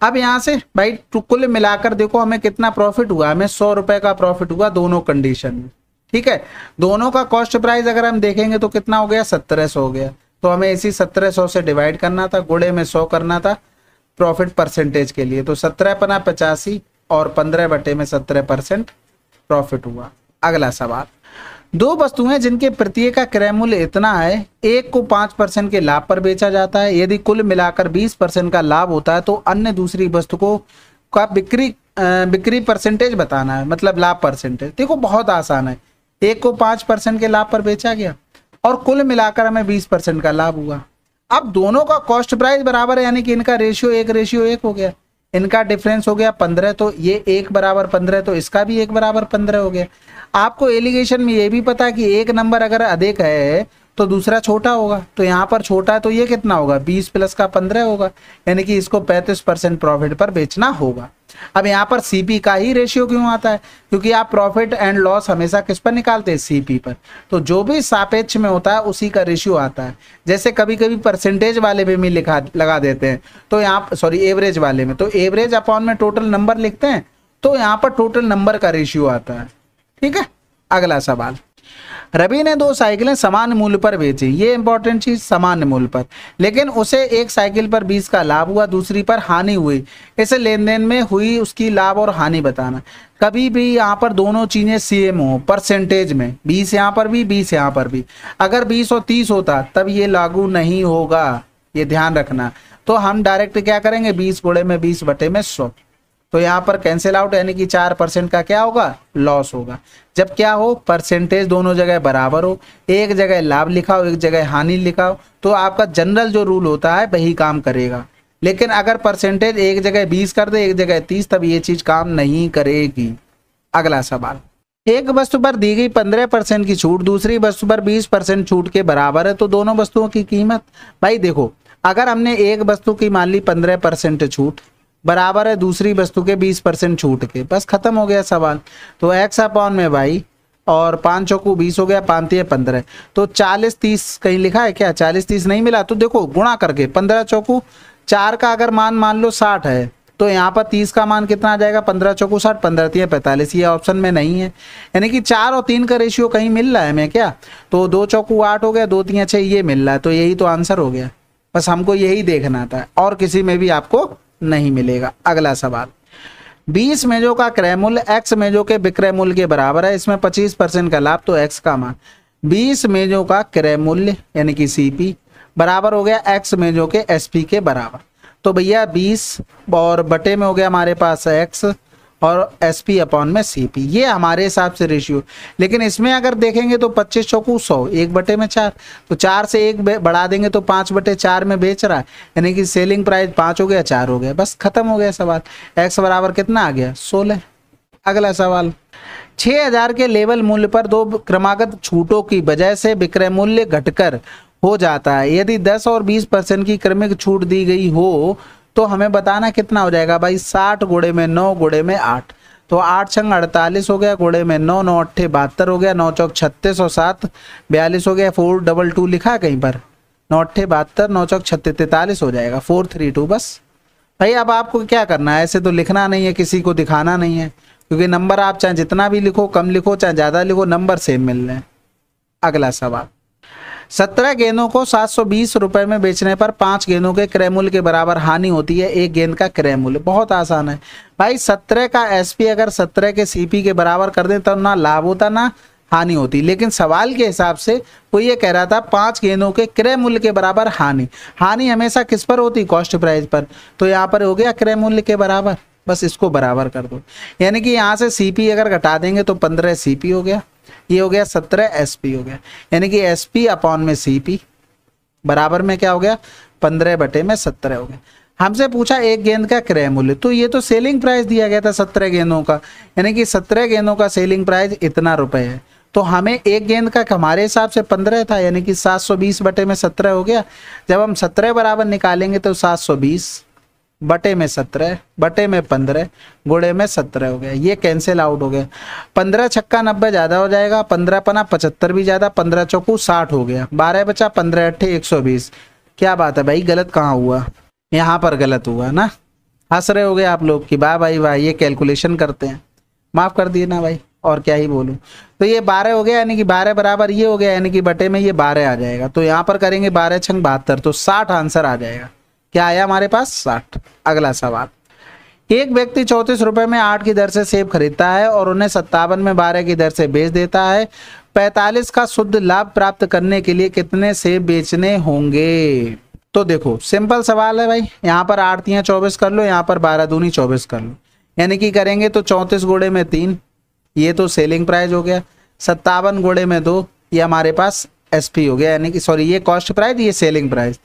अब यहाँ से भाई कुल मिलाकर देखो हमें कितना प्रॉफिट हुआ हमें सौ रुपए का प्रॉफिट हुआ दोनों कंडीशन में ठीक है दोनों का कॉस्ट प्राइस अगर हम देखेंगे तो कितना हो गया सत्रह सौ हो गया तो हमें इसी सत्रह सौ से डिवाइड करना था गुड़े में सौ करना था प्रॉफिट परसेंटेज के लिए तो सत्रह पना पचासी और पंद्रह बटे में सत्रह परसेंट प्रॉफिट हुआ अगला सवाल दो वस्तुएं जिनके प्रत्येक का क्रय मूल्य इतना है एक को पांच परसेंट के लाभ पर बेचा जाता है यदि कुल मिलाकर बीस परसेंट का लाभ होता है तो अन्य दूसरी वस्तु को का बिक्री बिक्री परसेंटेज बताना है मतलब लाभ परसेंटेज देखो बहुत आसान है एक को पांच परसेंट के लाभ पर बेचा गया और कुल मिलाकर हमें बीस परसेंट का लाभ हुआ अब दोनों का कॉस्ट प्राइस बराबर है यानी कि इनका रेशियो एक रेशियो एक हो गया इनका डिफरेंस हो गया पंद्रह तो ये एक बराबर पंद्रह तो इसका भी एक बराबर पंद्रह हो गया आपको एलिगेशन में ये भी पता कि एक नंबर अगर अधिक है तो दूसरा छोटा होगा तो यहाँ पर छोटा है तो ये कितना होगा बीस प्लस का पंद्रह होगा यानी कि इसको पैंतीस परसेंट प्रॉफिट पर बेचना होगा अब यहाँ पर सीपी का ही रेशियो क्यों आता है क्योंकि आप प्रॉफिट एंड लॉस हमेशा किस पर निकालते हैं सीपी पर तो जो भी सापेक्ष में होता है उसी का रेशियो आता है जैसे कभी कभी परसेंटेज वाले में भी लिखा लगा देते हैं तो यहाँ सॉरी एवरेज वाले में तो एवरेज अपॉन में टोटल नंबर लिखते हैं तो यहाँ पर टोटल नंबर का रेशियो आता है ठीक है अगला सवाल रवि ने दो साइकिलें समान मूल्य पर बेची ये इंपॉर्टेंट चीज समान मूल्य पर लेकिन उसे एक साइकिल पर बीस का लाभ हुआ दूसरी पर हानि हुई इसे लेन देन में हुई उसकी लाभ और हानि बताना कभी भी यहाँ पर दोनों चीज़ें सेम हो परसेंटेज में बीस यहाँ पर भी बीस यहाँ पर भी अगर बीस और तीस होता तब ये लागू नहीं होगा ये ध्यान रखना तो हम डायरेक्ट क्या करेंगे बीस गुड़े में बीस बटे में सौ तो यहाँ पर कैंसिल आउट यानी कि चार परसेंट का क्या होगा लॉस होगा जब क्या हो परसेंटेज दोनों जगह बराबर हो एक जगह लाभ लिखा हो एक जगह हानि लिखा हो तो आपका जनरल जो रूल होता है वही काम करेगा लेकिन अगर परसेंटेज एक जगह बीस कर दे एक जगह तीस तब ये चीज काम नहीं करेगी अगला सवाल एक वस्तु पर दी गई पंद्रह परसेंट की छूट दूसरी वस्तु पर बीस परसेंट छूट के बराबर है तो दोनों वस्तुओं की कीमत भाई देखो अगर हमने एक वस्तु की मान ली पंद्रह परसेंट छूट बराबर है दूसरी वस्तु के 20 परसेंट छूट के बस खत्म हो गया सवाल तो एक्स अपॉन में भाई और पाँच चौकू बीस हो गया पाँच पंद्रह तो चालीस तीस कहीं लिखा है क्या चालीस तीस नहीं मिला तो देखो गुणा करके पंद्रह चौकू चार का अगर मान मान लो साठ है तो यहाँ पर तीस का मान कितना आ जाएगा पंद्रह चौकू साठ पंद्रह तीन पैंतालीस ये ऑप्शन में नहीं है यानी कि चार और तीन का रेशियो कहीं मिल रहा है मैं क्या तो दो चौकू आठ हो गया दो तीन छः ये मिल रहा है तो यही तो आंसर हो गया बस हमको यही देखना था और किसी में भी आपको नहीं मिलेगा अगला सवाल 20 मेजों का क्रय मूल्य एक्स मेजों के विक्रय मूल्य के बराबर है इसमें 25 परसेंट का लाभ तो एक्स का मान 20 मेजों का क्रय मूल्य यानी कि सीपी बराबर हो गया एक्स मेजों के एसपी के बराबर तो भैया 20 और बटे में हो गया हमारे पास एक्स और एस पी अपॉन में सी पी ये हमारे हिसाब से रेशियो लेकिन इसमें अगर देखेंगे तो पच्चीस चौकू सौ एक बटे में चार तो चार से एक बढ़ा देंगे तो पाँच बटे चार में बेच रहा है यानी कि सेलिंग प्राइस पाँच हो गया चार हो गया बस खत्म हो गया सवाल एक्स बराबर कितना आ गया सोलह अगला सवाल हजार के लेवल मूल्य पर दो क्रमागत छूटों की वजह से विक्रय मूल्य घटकर हो जाता है यदि दस और बीस परसेंट की क्रमिक छूट दी गई हो तो हमें बताना कितना हो जाएगा भाई साठ गुड़े में नौ गुड़े में आठ तो आठ छंग अड़तालीस हो गया घोड़े में नौ नौ अट्ठे बहत्तर हो गया नौ चौक छत्तीस और सात बयालीस हो गया फोर डबल टू लिखा कहीं पर नौ अट्ठे बहत्तर नौ चौक छत्तीस तैतालीस हो जाएगा फोर थ्री टू बस भाई अब आपको क्या करना है ऐसे तो लिखना नहीं है किसी को दिखाना नहीं है क्योंकि नंबर आप चाहे जितना भी लिखो कम लिखो चाहे ज़्यादा लिखो नंबर सेम मिल रहे हैं अगला सवाल सत्रह गेंदों को सात सौ बीस रुपए में बेचने पर पांच गेंदों के क्रय मूल्य के बराबर हानि होती है एक गेंद का क्रय मूल्य बहुत आसान है भाई सत्रह का एसपी अगर सत्रह के सीपी के बराबर कर दें तब तो ना लाभ होता ना हानि होती लेकिन सवाल के हिसाब से वो ये कह रहा था पांच गेंदों के क्रय मूल्य के बराबर हानि हानि हमेशा किस पर होती कॉस्ट प्राइस पर तो यहाँ पर हो गया क्रय मूल्य के बराबर बस इसको बराबर कर दो यानी कि यहाँ से पी अगर घटा देंगे तो पंद्रह पी हो गया ये हो गया सत्रह एस हो गया यानी कि एसपी अपॉन में सीपी बराबर में क्या हो गया पंद्रह बटे में सत्रह हो गया हमसे पूछा एक गेंद का क्रय मूल्य तो ये तो सेलिंग प्राइस दिया गया था सत्रह गेंदों का यानी कि सत्रह गेंदों का सेलिंग प्राइस इतना रुपए है तो हमें एक गेंद का हमारे हिसाब से पंद्रह था यानी कि सात सौ बीस बटे में सत्रह हो गया जब हम सत्रह बराबर निकालेंगे तो सात सौ बीस बटे में सत्रह बटे में पंद्रह गुड़े में सत्रह हो गया ये कैंसिल आउट हो गया पंद्रह छक्का नब्बे ज़्यादा हो जाएगा पंद्रह पना पचहत्तर भी ज़्यादा पंद्रह चौकू साठ हो गया बारह बचा पंद्रह अट्ठे एक सौ बीस क्या बात है भाई गलत कहाँ हुआ यहाँ पर गलत हुआ ना हंस रहे हो गए आप लोग कि वाह भाई वाह ये कैलकुलेशन करते हैं माफ़ कर दिए ना भाई और क्या ही बोलूँ तो ये बारह हो गया यानी कि बारह बराबर ये हो गया यानी कि बटे में ये बारह आ जाएगा तो यहाँ पर करेंगे बारह छंग बहत्तर तो साठ आंसर आ जाएगा क्या आया हमारे पास साठ अगला सवाल एक व्यक्ति चौंतीस रुपए में आठ की दर से सेब खरीदता है और उन्हें सत्तावन में बारह की दर से बेच देता है पैतालीस का शुद्ध लाभ प्राप्त करने के लिए कितने सेब बेचने होंगे तो देखो सिंपल सवाल है भाई यहाँ पर आरतियां चौबीस कर लो यहाँ पर बारह दूनी चौबीस कर लो यानी कि करेंगे तो चौंतीस घोड़े में तीन ये तो सेलिंग प्राइस हो गया सत्तावन गोड़े में दो ये हमारे पास एस हो गया यानी कि सॉरी ये कॉस्ट प्राइस ये सेलिंग प्राइस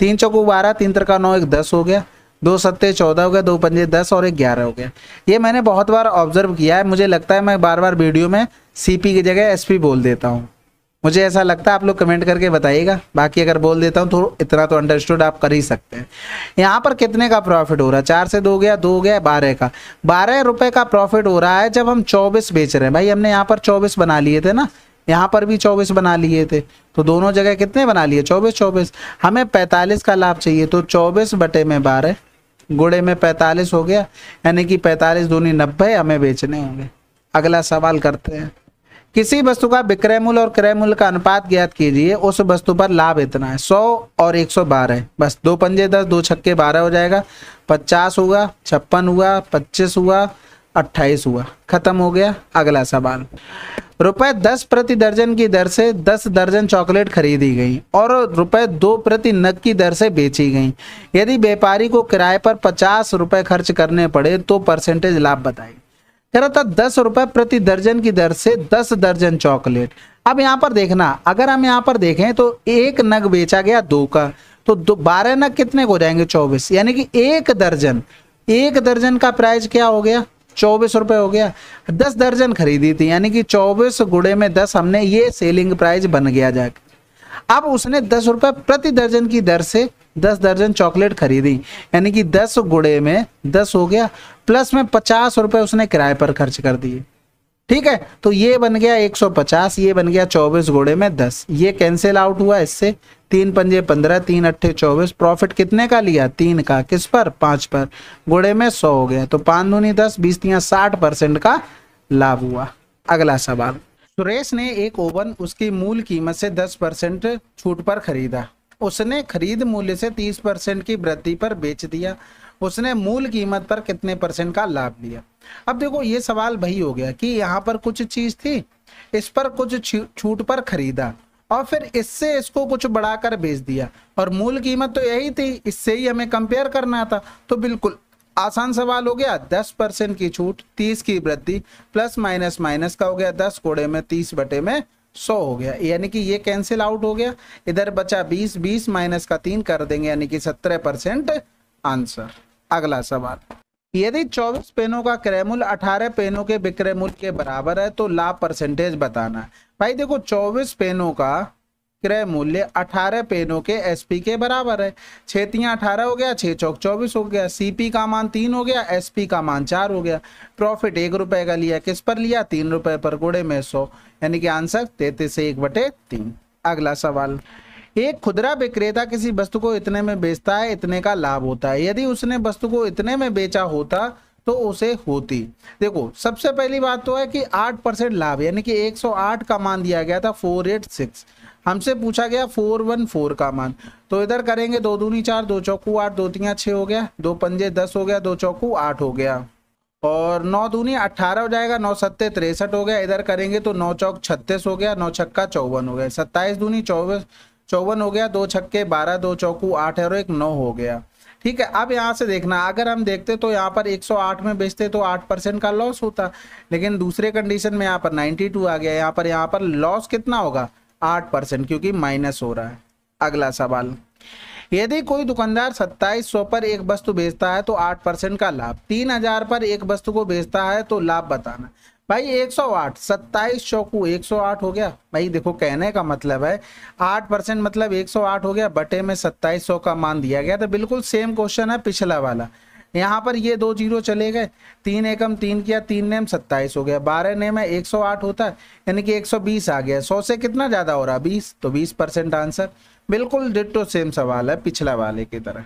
तीन चौको बारह तीन तरका नौ एक दस हो गया दो सत्ते चौदह हो गया दो पंजे दस और एक ग्यारह हो गया ये मैंने बहुत बार ऑब्जर्व किया है मुझे लगता है मैं बार बार वीडियो में सीपी की जगह एसपी बोल देता हूँ मुझे ऐसा लगता है आप लोग कमेंट करके बताइएगा बाकी अगर बोल देता हूँ तो इतना तो अंडरस्टूड आप कर ही सकते हैं यहाँ पर कितने का प्रॉफिट हो रहा है चार से दो गया दो गया बारह का बारह रुपये का प्रॉफिट हो रहा है जब हम चौबीस बेच रहे हैं भाई हमने यहाँ पर चौबीस बना लिए थे ना यहाँ पर भी चौबीस बना लिए थे तो दोनों जगह कितने बना लिए चौबीस चौबीस हमें पैंतालीस का लाभ चाहिए तो चौबीस बटे में बारह गुड़े में पैंतालीस हो गया यानी कि पैंतालीस दूनी नब्बे हमें बेचने होंगे अगला सवाल करते हैं किसी वस्तु का विक्रय मूल्य और क्रय मूल्य का अनुपात ज्ञात कीजिए उस वस्तु पर लाभ इतना है सौ और एक सौ बारह बस दो पंजे दस दो छक्के बारह हो जाएगा पचास हुआ छप्पन हुआ पच्चीस हुआ अट्ठाईस हुआ खत्म हो गया अगला सवाल रुपए दस प्रति दर्जन की दर से दस दर्जन चॉकलेट खरीदी गई और रुपए दो प्रति नग की दर से बेची गई यदि व्यापारी को किराए पर पचास रुपए खर्च करने पड़े तो परसेंटेज लाभ बताइए कह रहा था दस रुपए प्रति दर्जन की दर से दस दर्जन चॉकलेट अब यहाँ पर देखना अगर हम यहाँ पर देखें तो एक नग बेचा गया दो का तो दो बारह नग कितने को जाएंगे चौबीस यानी कि एक दर्जन एक दर्जन का प्राइस क्या हो गया चौबीस रुपए हो गया दस दर्जन खरीदी थी यानी कि चौबीस गुड़े में दस हमने ये सेलिंग प्राइस बन गया जाके अब उसने दस रुपए प्रति दर्जन की दर से दस दर्जन चॉकलेट खरीदी यानी कि दस गुड़े में दस हो गया प्लस में पचास रुपए उसने किराए पर खर्च कर दिए ठीक है तो ये बन गया 150 ये बन गया 24 घोड़े में 10 ये कैंसिल आउट हुआ इससे तीन पंजे पंद्रह तीन अट्ठे चौबीस प्रॉफिट कितने का लिया तीन का किस पर पांच पर घोड़े में सौ हो गया तो पांच दूनी दस बीस तीन साठ परसेंट का लाभ हुआ अगला सवाल सुरेश ने एक ओवन उसकी मूल कीमत से दस परसेंट छूट पर खरीदा उसने खरीद मूल्य से तीस परसेंट की वृद्धि पर बेच दिया उसने मूल कीमत पर कितने परसेंट का लाभ लिया अब देखो ये सवाल वही हो गया कि यहाँ पर कुछ चीज थी इस पर कुछ छूट पर खरीदा और फिर इससे इसको कुछ बढ़ाकर बेच दिया और मूल कीमत तो यही थी इससे ही हमें कंपेयर करना था तो बिल्कुल आसान सवाल हो गया दस परसेंट की छूट तीस की वृद्धि प्लस माइनस माइनस का हो गया दस कोड़े में तीस बटे में सौ हो गया यानी कि ये कैंसिल आउट हो गया इधर बचा बीस बीस माइनस का तीन कर देंगे यानी कि सत्रह परसेंट आंसर अगला सवाल यदि 24 पेनों का क्रय मूल्य अठारह पेनों के विक्रय मूल्य के बराबर है तो लाभ परसेंटेज बताना है भाई देखो 24 पेनों का क्रय मूल्य 18 पेनों के एसपी के बराबर है छेतियाँ अठारह हो गया छः चौक चौबीस हो गया सीपी का मान तीन हो गया एसपी का मान चार हो गया प्रॉफिट एक रुपए का लिया किस पर लिया तीन रुपए पर गोड़े में सौ यानी कि आंसर तैतीस से एक बटे तीन अगला सवाल एक खुदरा विक्रेता किसी वस्तु को इतने में बेचता है इतने का लाभ होता है यदि उसने वस्तु को इतने में बेचा होता तो उसे होती देखो सबसे पहली बात तो है कि 8 परसेंट लाभ यानी कि 108 का मान दिया गया था 486 हमसे पूछा गया 414 का मान तो इधर करेंगे दो दूनी चार दो चौकू आठ दो तीन छः हो गया दो पंजे दस हो गया दो चौकू आठ हो गया और नौ दूनी अट्ठारह हो जाएगा नौ सत्ते तिरसठ हो गया इधर करेंगे तो नौ चौक छत्तीस हो गया नौ छक्का चौवन हो गया सत्ताईस दूनी चौबीस चौवन हो गया दो छक्के बारह दो चौकू आठ और एक नौ हो गया ठीक है अब यहाँ से देखना अगर हम देखते तो यहाँ पर 108 में बेचते तो 8 परसेंट का लॉस होता लेकिन दूसरे कंडीशन में यहाँ पर 92 आ गया यहाँ पर यहाँ पर लॉस कितना होगा 8 परसेंट क्योंकि माइनस हो रहा है अगला सवाल यदि कोई दुकानदार 2700 पर एक वस्तु बेचता है तो 8 परसेंट का लाभ 3000 पर एक वस्तु को बेचता है तो लाभ बताना भाई 108 सत्ताईस चौकू 108 हो गया भाई देखो कहने का मतलब है 8 परसेंट मतलब 108 हो गया बटे में सत्ताईस सौ का मान दिया गया तो बिल्कुल सेम क्वेश्चन है पिछला वाला यहाँ पर ये दो जीरो चले गए तीन एकम तीन किया तीन नेम सत्ताईस हो गया बारह नेम है एक सौ आठ होता है यानी कि एक सौ बीस आ गया सौ से कितना ज़्यादा हो रहा है बीस तो बीस परसेंट आंसर बिल्कुल डिटो सेम सवाल है पिछला वाले की तरह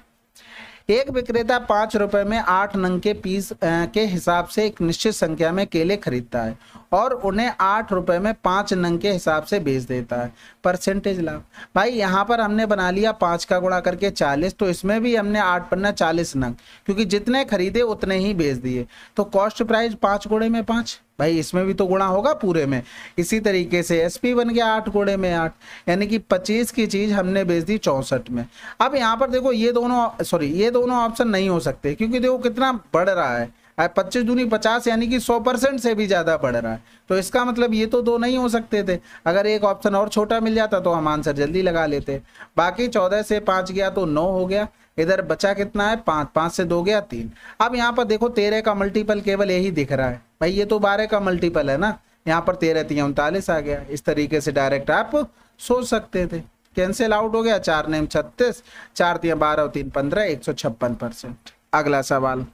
एक विक्रेता पांच रुपए में आठ नंग के पीस के हिसाब से एक निश्चित संख्या में केले खरीदता है और उन्हें आठ रुपए में पांच नंग के हिसाब से बेच देता है परसेंटेज लाभ भाई यहाँ पर हमने बना लिया पांच का गुणा करके चालीस तो इसमें भी हमने आठ पन्ना चालीस नंग क्योंकि जितने खरीदे उतने ही बेच दिए तो कॉस्ट प्राइस पाँच गुणे में पाँच भाई इसमें भी तो गुणा होगा पूरे में इसी तरीके से एस पी बन गया आठ गुणे में आठ यानी कि पच्चीस की चीज़ हमने बेच दी चौंसठ में अब यहाँ पर देखो ये दोनों सॉरी ये दोनों ऑप्शन नहीं हो सकते क्योंकि देखो कितना बढ़ रहा है पच्चीस दूनी पचास यानी कि सौ परसेंट से भी ज़्यादा बढ़ रहा है तो इसका मतलब ये तो दो नहीं हो सकते थे अगर एक ऑप्शन और छोटा मिल जाता तो हम आंसर जल्दी लगा लेते बाकी चौदह से पांच गया तो नौ हो गया इधर बचा कितना है पांच पांच से दो गया तीन अब यहाँ पर देखो तेरह का मल्टीपल केवल यही दिख रहा है भाई ये तो बारह का मल्टीपल है ना यहाँ पर तेरह तीन उनतालीस आ गया इस तरीके से डायरेक्ट आप सोच सकते थे कैंसिल आउट हो गया चार नेम छत्तीस चार तीन बारह तीन पंद्रह एक सौ छप्पन परसेंट अगला सवाल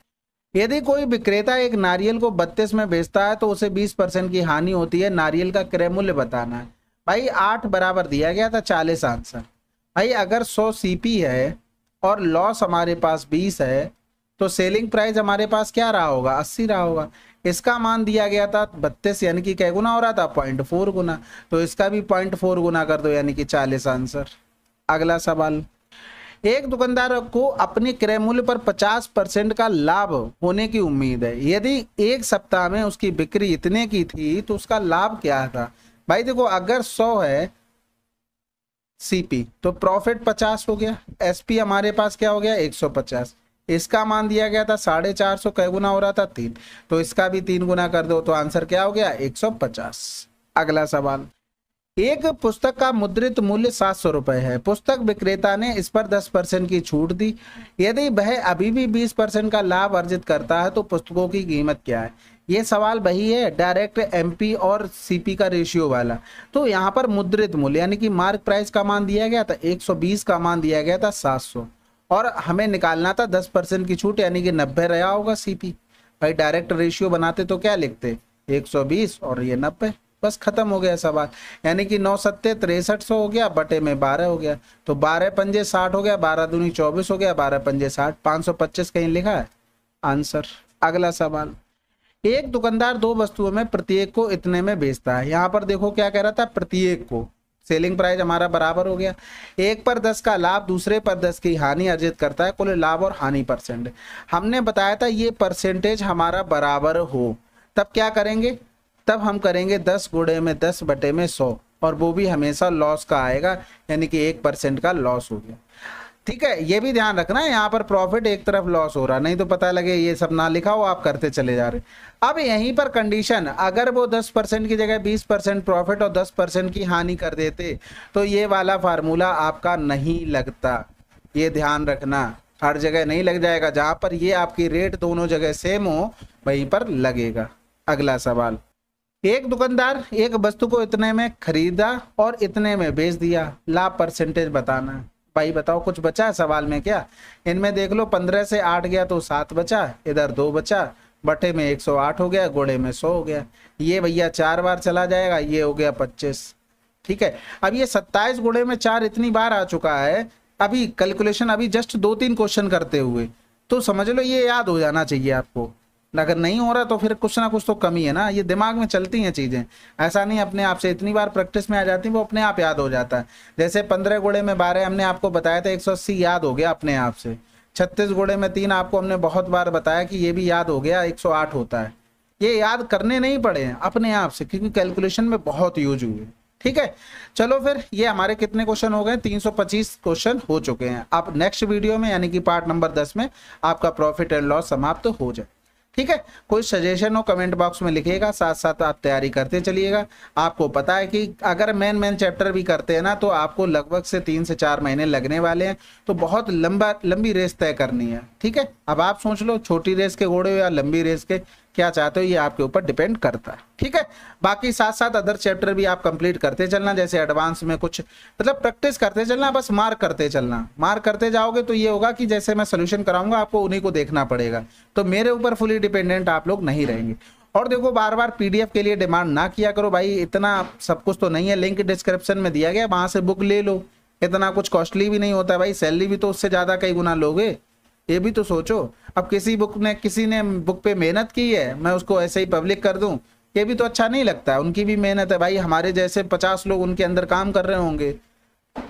यदि कोई विक्रेता एक नारियल को बत्तीस में बेचता है तो उसे बीस परसेंट की हानि होती है नारियल का क्रय मूल्य बताना है भाई आठ बराबर दिया गया था चालीस आंसर भाई अगर सौ सीपी है और लॉस हमारे पास बीस है तो सेलिंग प्राइस हमारे पास क्या रहा होगा अस्सी रहा होगा इसका मान दिया गया था बत्तीस यानी कि क्या गुना हो रहा था पॉइंट फोर गुना तो इसका भी पॉइंट फोर गुना कर दो यानी कि चालीस आंसर अगला सवाल एक दुकानदार को अपने क्रय मूल्य पर 50 परसेंट का लाभ होने की उम्मीद है यदि एक सप्ताह में उसकी बिक्री इतने की थी तो उसका लाभ क्या था भाई देखो अगर 100 है सीपी तो प्रॉफिट 50 हो गया एसपी हमारे पास क्या हो गया 150 इसका मान दिया गया था साढ़े चार सौ कै गुना हो रहा था तीन तो इसका भी तीन गुना कर दो तो आंसर क्या हो गया एक अगला सवाल एक पुस्तक का मुद्रित मूल्य सात सौ रुपए है पुस्तक विक्रेता ने इस पर दस परसेंट की छूट दी यदि वह अभी भी बीस परसेंट का लाभ अर्जित करता है तो पुस्तकों की कीमत क्या है ये सवाल वही है डायरेक्ट एमपी और सीपी का रेशियो वाला तो यहाँ पर मुद्रित मूल्य यानी कि मार्क प्राइस का मान दिया गया था एक का मान दिया गया था सात और हमें निकालना था दस परसेंट की छूट यानी कि नब्बे रहा होगा सीपी भाई डायरेक्ट रेशियो बनाते तो क्या लिखते एक और ये नब्बे बस खत्म हो गया सवाल यानी कि नौ सत्ते तिरसठ सौ हो गया बटे में बारह हो गया तो बारह पंजे साठ हो गया बारह दूनी चौबीस हो गया बारह पंजे साठ पाँच सौ पच्चीस कहीं लिखा है आंसर अगला सवाल एक दुकानदार दो वस्तुओं में प्रत्येक को इतने में बेचता है यहाँ पर देखो क्या कह रहा था प्रत्येक को सेलिंग प्राइस हमारा बराबर हो गया एक पर दस का लाभ दूसरे पर दस की हानि अर्जित करता है कुल लाभ और हानि परसेंट हमने बताया था ये परसेंटेज हमारा बराबर हो तब क्या करेंगे तब हम करेंगे दस गुड़े में दस बटे में सौ और वो भी हमेशा लॉस का आएगा यानी कि एक परसेंट का लॉस हो गया ठीक है ये भी ध्यान रखना है यहाँ पर प्रॉफिट एक तरफ लॉस हो रहा नहीं तो पता लगे ये सब ना लिखा हो आप करते चले जा रहे अब यहीं पर कंडीशन अगर वो 10 परसेंट की जगह 20 परसेंट प्रॉफिट और 10 परसेंट की हानि कर देते तो ये वाला फार्मूला आपका नहीं लगता ये ध्यान रखना हर जगह नहीं लग जाएगा जहाँ पर ये आपकी रेट दोनों जगह सेम हो वहीं पर लगेगा अगला सवाल एक दुकानदार एक वस्तु को इतने में खरीदा और इतने में बेच दिया लाभ परसेंटेज बताना भाई बताओ कुछ बचा है सवाल में क्या इनमें देख लो पंद्रह से आठ गया तो सात बचा इधर दो बचा बटे में एक सौ आठ हो गया घोड़े में सौ हो गया ये भैया चार बार चला जाएगा ये हो गया पच्चीस ठीक है अब ये सत्ताईस घोड़े में चार इतनी बार आ चुका है अभी कैलकुलेशन अभी जस्ट दो तीन क्वेश्चन करते हुए तो समझ लो ये याद हो जाना चाहिए आपको अगर नहीं हो रहा तो फिर कुछ ना कुछ तो कमी है ना ये दिमाग में चलती हैं चीज़ें ऐसा नहीं अपने आप से इतनी बार प्रैक्टिस में आ जाती वो अपने आप याद हो जाता है जैसे पंद्रह गुड़े में बारह हमने आपको बताया था एक सौ अस्सी याद हो गया अपने आप से छत्तीस गुड़े में तीन आपको हमने बहुत बार बताया कि ये भी याद हो गया एक सौ आठ होता है ये याद करने नहीं पड़े अपने आप से क्योंकि कैलकुलेशन में बहुत यूज हुए ठीक है चलो फिर ये हमारे कितने क्वेश्चन हो गए 325 क्वेश्चन हो चुके हैं आप नेक्स्ट वीडियो में यानी कि पार्ट नंबर 10 में आपका प्रॉफिट एंड लॉस समाप्त तो हो जाए ठीक है कोई सजेशन हो कमेंट बॉक्स में लिखिएगा साथ साथ आप तैयारी करते चलिएगा आपको पता है कि अगर मेन मेन चैप्टर भी करते हैं ना तो आपको लगभग से तीन से चार महीने लगने वाले हैं तो बहुत लंबा लंबी रेस तय करनी है ठीक है अब आप सोच लो छोटी रेस के घोड़े या लंबी रेस के क्या चाहते हो ये आपके ऊपर डिपेंड करता है ठीक है बाकी साथ साथ अदर चैप्टर भी आप कंप्लीट करते चलना जैसे एडवांस में कुछ मतलब प्रैक्टिस करते चलना बस मार्क करते चलना मार्क करते जाओगे तो ये होगा कि जैसे मैं सोल्यूशन कराऊंगा आपको उन्हीं को देखना पड़ेगा तो मेरे ऊपर फुली डिपेंडेंट आप लोग नहीं रहेंगे और देखो बार बार पीडीएफ के लिए डिमांड ना किया करो भाई इतना सब कुछ तो नहीं है लिंक डिस्क्रिप्शन में दिया गया वहां से बुक ले लो इतना कुछ कॉस्टली भी नहीं होता भाई सैलरी भी तो उससे ज़्यादा कई गुना लोगे ये भी तो सोचो अब किसी बुक ने किसी ने बुक पे मेहनत की है मैं उसको ऐसे ही पब्लिक कर दूं ये भी तो अच्छा नहीं लगता है उनकी भी मेहनत है भाई हमारे जैसे पचास लोग उनके अंदर काम कर रहे होंगे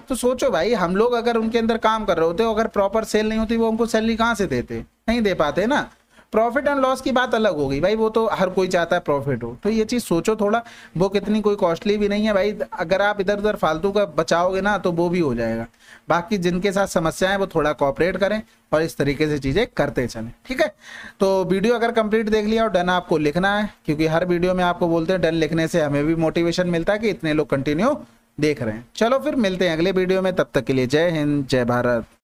तो सोचो भाई हम लोग अगर उनके अंदर काम कर रहे होते अगर प्रॉपर सेल नहीं होती वो हमको सैलरी कहाँ से देते नहीं दे पाते ना प्रॉफिट एंड लॉस की बात अलग हो गई भाई वो तो हर कोई चाहता है प्रॉफिट हो तो ये चीज़ सोचो थोड़ा वो कितनी कोई कॉस्टली भी नहीं है भाई अगर आप इधर उधर फालतू का बचाओगे ना तो वो भी हो जाएगा बाकी जिनके साथ समस्या है वो थोड़ा कॉपरेट करें और इस तरीके से चीज़ें करते चले ठीक है तो वीडियो अगर कंप्लीट देख लिया और डन आपको लिखना है क्योंकि हर वीडियो में आपको बोलते हैं डन लिखने से हमें भी मोटिवेशन मिलता है कि इतने लोग कंटिन्यू देख रहे हैं चलो फिर मिलते हैं अगले वीडियो में तब तक के लिए जय हिंद जय भारत